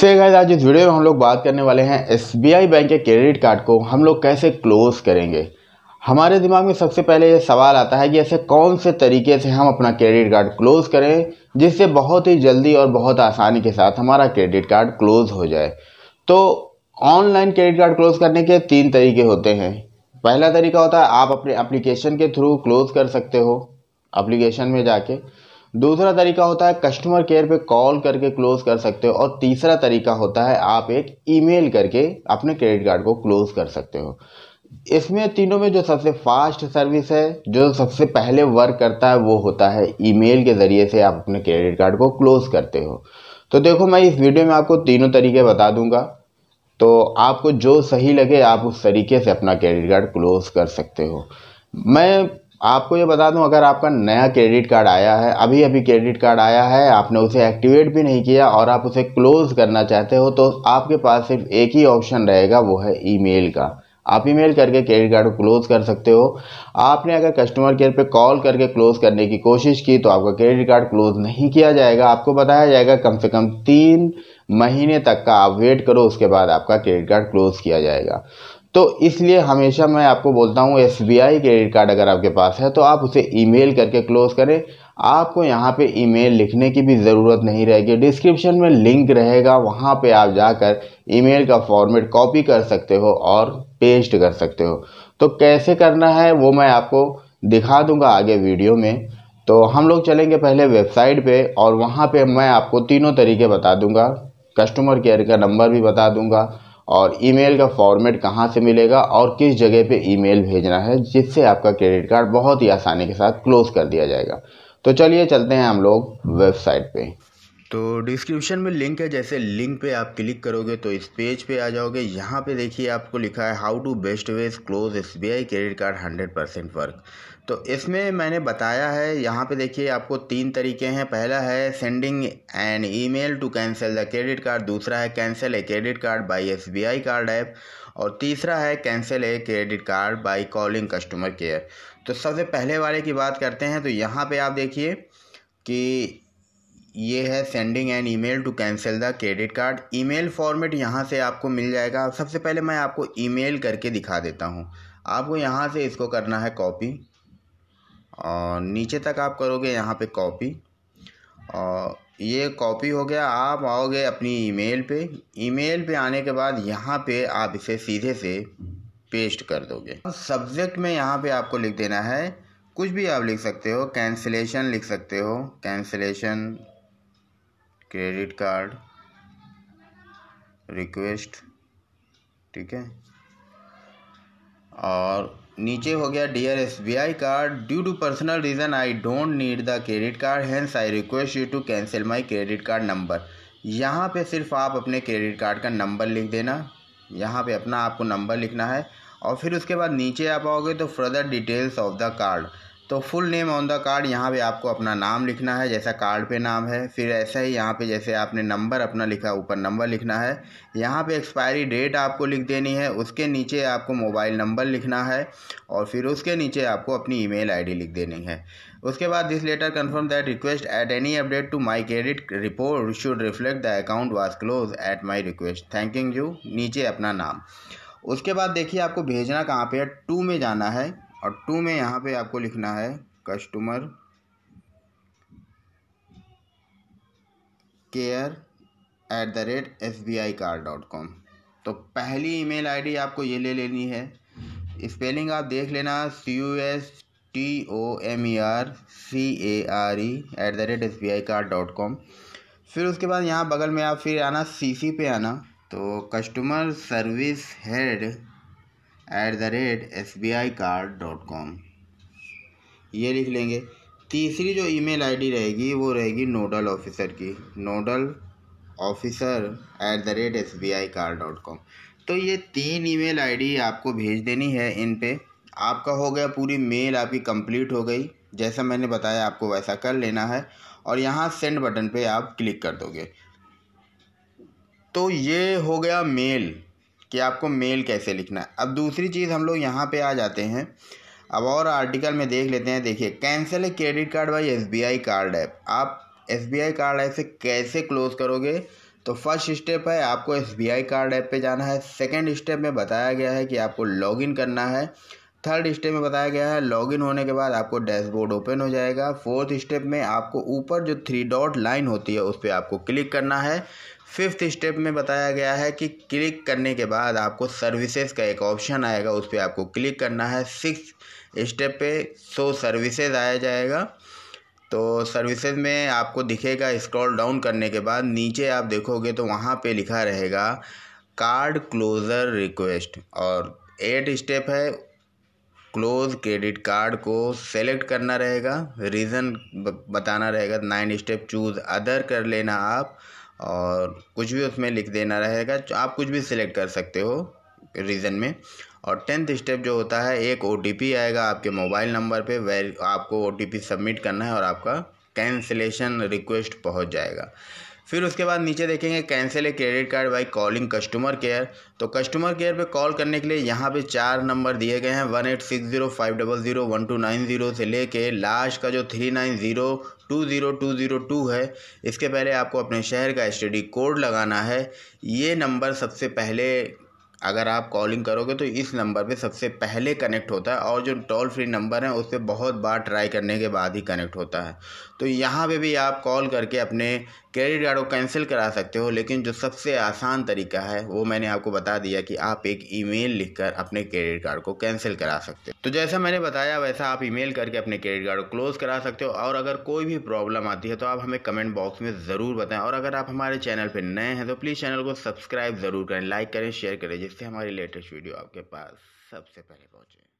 से गए आज इस वीडियो में हम लोग बात करने वाले हैं एस बैंक के क्रेडिट कार्ड को हम लोग कैसे क्लोज़ करेंगे हमारे दिमाग में सबसे पहले ये सवाल आता है कि ऐसे कौन से तरीके से हम अपना क्रेडिट कार्ड क्लोज़ करें जिससे बहुत ही जल्दी और बहुत आसानी के साथ हमारा क्रेडिट कार्ड क्लोज़ हो जाए तो ऑनलाइन क्रेडिट कार्ड क्लोज़ करने के तीन तरीके होते हैं पहला तरीका होता है आप अपने एप्लीकेशन के थ्रू क्लोज़ कर सकते हो अप्लीकेशन में जाके दूसरा तरीका होता है कस्टमर केयर पे कॉल करके क्लोज कर सकते हो और तीसरा तरीका होता है आप एक ईमेल करके अपने क्रेडिट कार्ड को क्लोज कर सकते हो इसमें तीनों में जो सबसे फास्ट सर्विस है जो सबसे पहले वर्क करता है वो होता है ईमेल के ज़रिए से आप अपने क्रेडिट कार्ड को क्लोज करते हो तो देखो मैं इस वीडियो में आपको तीनों तरीके बता दूंगा तो आपको जो सही लगे आप उस तरीके से अपना क्रेडिट कार्ड क्लोज कर सकते हो मैं आपको ये बता दूं अगर आपका नया क्रेडिट कार्ड आया है अभी अभी क्रेडिट कार्ड आया है आपने उसे एक्टिवेट भी नहीं किया और आप उसे क्लोज़ करना चाहते हो तो आपके पास सिर्फ एक ही ऑप्शन रहेगा वो है ईमेल का आप ईमेल करके क्रेडिट कार्ड को क्लोज़ कर सकते हो आपने अगर कस्टमर केयर पे कॉल करके क्लोज़ करने की कोशिश की तो आपका क्रेडिट कार्ड क्लोज़ नहीं किया जाएगा आपको बताया जाएगा कम से कम तीन महीने तक का आप वेट करो उसके बाद आपका क्रेडिट कार्ड क्लोज़ किया जाएगा तो इसलिए हमेशा मैं आपको बोलता हूँ एस क्रेडिट कार्ड अगर आपके पास है तो आप उसे ईमेल करके क्लोज़ करें आपको यहाँ पे ईमेल लिखने की भी ज़रूरत नहीं रहेगी डिस्क्रिप्शन में लिंक रहेगा वहाँ पे आप जाकर ईमेल का फॉर्मेट कॉपी कर सकते हो और पेस्ट कर सकते हो तो कैसे करना है वो मैं आपको दिखा दूँगा आगे वीडियो में तो हम लोग चलेंगे पहले वेबसाइट पे और वहाँ पे मैं आपको तीनों तरीके बता दूँगा कस्टमर केयर का नंबर भी बता दूँगा और ईमेल का फॉर्मेट कहाँ से मिलेगा और किस जगह पे ईमेल भेजना है जिससे आपका क्रेडिट कार्ड बहुत ही आसानी के साथ क्लोज़ कर दिया जाएगा तो चलिए चलते हैं हम लोग वेबसाइट पे तो डिस्क्रिप्शन में लिंक है जैसे लिंक पे आप क्लिक करोगे तो इस पेज पे आ जाओगे यहाँ पे देखिए आपको लिखा है how to best ways close S B I credit card hundred percent work तो इसमें मैंने बताया है यहाँ पे देखिए आपको तीन तरीके हैं पहला है sending an email to cancel the credit card दूसरा है cancel a credit card by SBI card app और तीसरा है cancel a credit card by calling customer care तो सबसे पहले वाले की बात करते हैं तो यहाँ पे आप देखिए कि ये है sending an email to cancel the credit card email format यहाँ से आपको मिल जाएगा सबसे पहले मैं आपको ईमेल करके दिखा देता हूँ आपको यहाँ से इसको करना है कॉपी और नीचे तक आप करोगे यहाँ पे कॉपी और ये कॉपी हो गया आप आओगे अपनी ईमेल पे ईमेल पे आने के बाद यहाँ पे आप इसे सीधे से पेस्ट कर दोगे सब्जेक्ट में यहाँ पे आपको लिख देना है कुछ भी आप लिख सकते हो कैंसिलेशन लिख सकते हो कैंसिलेशन क्रेडिट कार्ड रिक्वेस्ट ठीक है और नीचे हो गया dear S B I card due to personal reason I don't need the credit card hence I request you to cancel my credit card number यहाँ पे सिर्फ आप अपने क्रेडिट कार्ड का नंबर लिख देना यहाँ पे अपना आपको नंबर लिखना है और फिर उसके बाद नीचे आप आओगे तो further details of the card तो full name on the card यहाँ पे आपको अपना नाम लिखना है जैसा कार्ड पे नाम है फिर ऐसा ही यहाँ पे जैसे आपने नंबर अपना लिखा ऊपर नंबर लिखना है यहाँ पे एक्सपायरी डेट आपको लिख देनी है उसके नीचे आपको मोबाइल नंबर लिखना है और फिर उसके नीचे आपको अपनी ईमेल आईडी लिख देनी है उसके बाद this letter confirm that request at any update to my credit report should reflect the account was close at my request thanking you नीचे अपना नाम उसके बाद देखिए आपको भेजना कहाँ पे है टू में जाना है और टू में यहाँ पे आपको लिखना है customer care at the rate S B I card dot com तो पहली ईमेल आईडी आपको ये ले लेनी है स्पेलिंग आप देख लेना C U S T O M E R C A R E at the rate S B I card dot com फिर उसके बाद यहाँ बगल में आप फिर आना सी सी पे आना तो customer service head at the rate S B I card dot com ये लिख लेंगे तीसरी जो ईमेल आईडी रहेगी वो रहेगी नोडल ऑफिसर की nodal officer at the rate S B I card dot com तो ये तीन ईमेल आईडी आपको भेज देनी है इन पे आपका हो गया पूरी मेल आपकी कंप्लीट हो गई जैसा मैंने बताया आपको वैसा कर लेना है और यहाँ सेंड बटन पे आप क्लिक कर दोगे तो ये हो गया मेल कि आपको मेल कैसे लिखना है अब दूसरी चीज़ हम लोग यहाँ पे आ जाते हैं अब और आर्टिकल में देख लेते हैं देखिए cancel a credit card by S B I card app आप S B I card app से कैसे क्लोज़ करोगे तो फर्स्ट स्टेप है आपको S B I card app पे जाना है सेकेंड स्टेप में बताया गया है कि आपको लॉगिन करना है थर्ड स्टेप में बताया गया है लॉगिन होने के बाद आपको डैशबोर्ड ओपन हो जाएगा फोर्थ स्टेप में आपको ऊपर जो थ्री डॉट लाइन होती है उस पर आपको क्लिक करना है फिफ्थ स्टेप में बताया गया है कि क्लिक करने के बाद आपको सर्विसेज का एक ऑप्शन आएगा उस पर आपको क्लिक करना है सिक्स स्टेप पे सो सर्विसेज आया जाएगा तो सर्विसेज में आपको दिखेगा स्क्रॉल डाउन करने के बाद नीचे आप देखोगे तो वहाँ पे लिखा रहेगा कार्ड क्लोज़र रिक्वेस्ट और एट स्टेप है क्लोज क्रेडिट कार्ड को सेलेक्ट करना रहेगा रीज़न बताना रहेगा नाइन स्टेप चूज़ अदर कर लेना आप और कुछ भी उसमें लिख देना रहेगा आप कुछ भी सिलेक्ट कर सकते हो रीज़न में और टेंथ स्टेप जो होता है एक ओ आएगा आपके मोबाइल नंबर पे वे आपको ओ सबमिट करना है और आपका कैंसिलेशन रिक्वेस्ट पहुंच जाएगा फिर उसके बाद नीचे देखेंगे cancel a credit card by calling customer care तो कस्टमर केयर पे कॉल करने के लिए यहाँ पे चार नंबर दिए गए हैं one eight six zero five double zero one two nine zero से लेके लास्ट का जो three nine zero two zero two zero two है इसके पहले आपको अपने शहर का स्टडी कोड लगाना है ये नंबर सबसे पहले अगर आप कॉलिंग करोगे तो इस नंबर पे सबसे पहले कनेक्ट होता है और जो टोल फ्री नंबर है उस पर बहुत बार ट्राई करने के बाद ही कनेक्ट होता है तो यहाँ पे भी आप कॉल करके अपने क्रेडिट कार्ड को कैंसिल करा सकते हो लेकिन जो सबसे आसान तरीका है वो मैंने आपको बता दिया कि आप एक ईमेल लिखकर अपने क्रेडिट कार्ड को कैंसिल करा सकते हो तो जैसा मैंने बताया वैसा आप ईमेल करके अपने क्रेडिट कार्ड को क्लोज करा सकते हो और अगर कोई भी प्रॉब्लम आती है तो आप हमें कमेंट बॉक्स में ज़रूर बताएं और अगर आप हमारे चैनल पर नए हैं तो प्लीज़ चैनल को सब्सक्राइब ज़रूर करें लाइक करें शेयर करें जिससे हमारी लेटेस्ट वीडियो आपके पास सबसे पहले पहुंचे